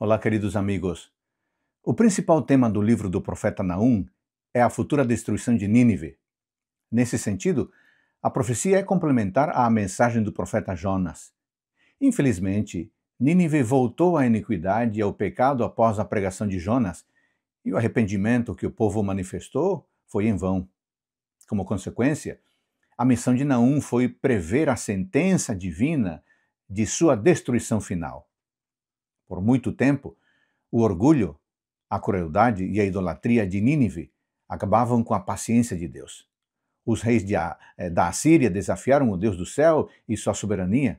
Olá, queridos amigos. O principal tema do livro do profeta Naum é a futura destruição de Nínive. Nesse sentido, a profecia é complementar à mensagem do profeta Jonas. Infelizmente, Nínive voltou à iniquidade e ao pecado após a pregação de Jonas, e o arrependimento que o povo manifestou foi em vão. Como consequência, a missão de Naum foi prever a sentença divina de sua destruição final por muito tempo, o orgulho, a crueldade e a idolatria de Nínive acabavam com a paciência de Deus. Os reis de, eh, da Assíria desafiaram o Deus do céu e sua soberania.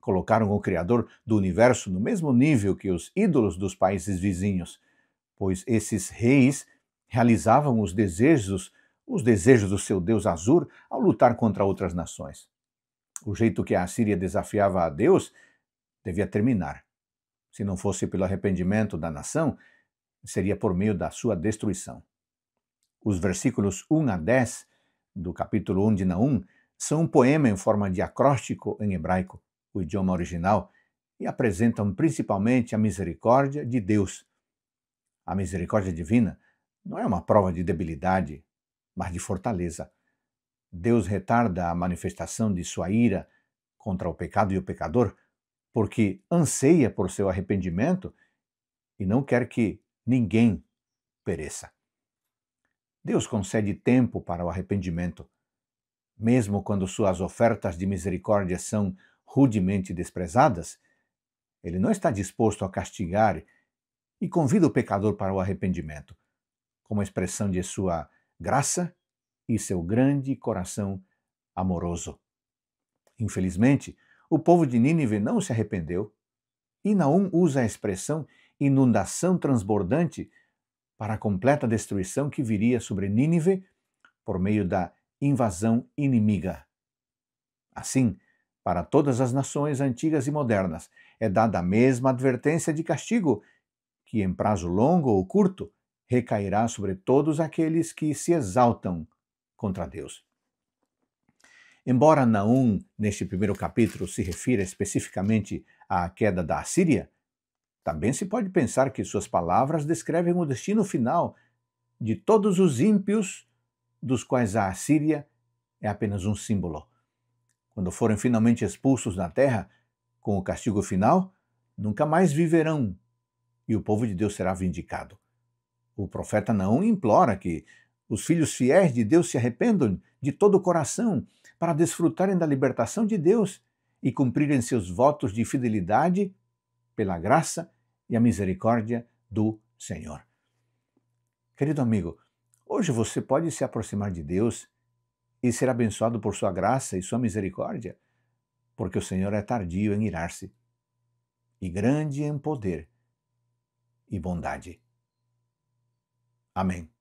Colocaram o Criador do universo no mesmo nível que os ídolos dos países vizinhos, pois esses reis realizavam os desejos, os desejos do seu Deus Azur ao lutar contra outras nações. O jeito que a Assíria desafiava a Deus devia terminar se não fosse pelo arrependimento da nação, seria por meio da sua destruição. Os versículos 1 a 10 do capítulo 1 de Naum são um poema em forma de acróstico em hebraico, o idioma original, e apresentam principalmente a misericórdia de Deus. A misericórdia divina não é uma prova de debilidade, mas de fortaleza. Deus retarda a manifestação de sua ira contra o pecado e o pecador porque anseia por seu arrependimento e não quer que ninguém pereça. Deus concede tempo para o arrependimento, mesmo quando suas ofertas de misericórdia são rudemente desprezadas. Ele não está disposto a castigar e convida o pecador para o arrependimento, como expressão de sua graça e seu grande coração amoroso. Infelizmente, o povo de Nínive não se arrependeu. E Naum usa a expressão inundação transbordante para a completa destruição que viria sobre Nínive por meio da invasão inimiga. Assim, para todas as nações antigas e modernas, é dada a mesma advertência de castigo, que em prazo longo ou curto recairá sobre todos aqueles que se exaltam contra Deus. Embora Naum, neste primeiro capítulo, se refira especificamente à queda da Assíria, também se pode pensar que suas palavras descrevem o destino final de todos os ímpios, dos quais a Assíria é apenas um símbolo. Quando forem finalmente expulsos da terra, com o castigo final, nunca mais viverão e o povo de Deus será vindicado. O profeta Naum implora que os filhos fiéis de Deus se arrependam de todo o coração para desfrutarem da libertação de Deus e cumprirem seus votos de fidelidade pela graça e a misericórdia do Senhor. Querido amigo, hoje você pode se aproximar de Deus e ser abençoado por sua graça e sua misericórdia, porque o Senhor é tardio em irar-se e grande em poder e bondade. Amém.